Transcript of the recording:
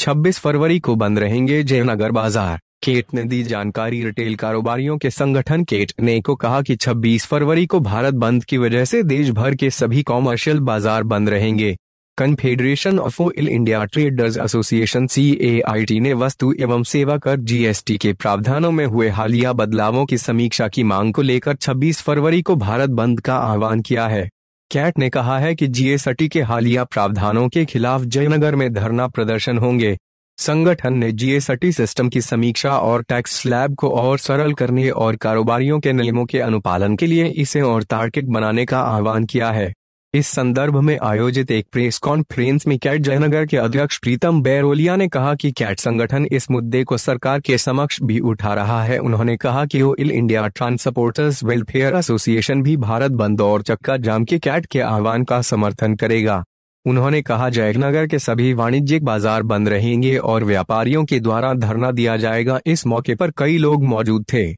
26 फरवरी को बंद रहेंगे जयनगर बाजार केट ने दी जानकारी रिटेल कारोबारियों के संगठन केट ने को कहा कि 26 फरवरी को भारत बंद की वजह से देश भर के सभी कॉमर्शियल बाजार बंद रहेंगे confederation of all India traders association सी ने वस्तु एवं सेवा कर जी के प्रावधानों में हुए हालिया बदलावों की समीक्षा की मांग को लेकर 26 फरवरी को भारत बंद का आह्वान किया है कैट ने कहा है कि जीएसटी के हालिया प्रावधानों के खिलाफ जयनगर में धरना प्रदर्शन होंगे संगठन ने जीएसटी सिस्टम की समीक्षा और टैक्स स्लैब को और सरल करने और कारोबारियों के नियमों के अनुपालन के लिए इसे और तार्किक बनाने का आह्वान किया है इस संदर्भ में आयोजित एक प्रेस कॉन्फ्रेंस में कैट जयनगर के अध्यक्ष प्रीतम बैरोलिया ने कहा कि कैट संगठन इस मुद्दे को सरकार के समक्ष भी उठा रहा है उन्होंने कहा कि all India transporters welfare association भी भारत बंद और चक्का जाम के कैट के आह्वान का समर्थन करेगा उन्होंने कहा जयनगर के सभी वाणिज्यिक बाजार बंद रहेंगे और व्यापारियों के द्वारा धरना दिया जाएगा इस मौके पर कई लोग मौजूद थे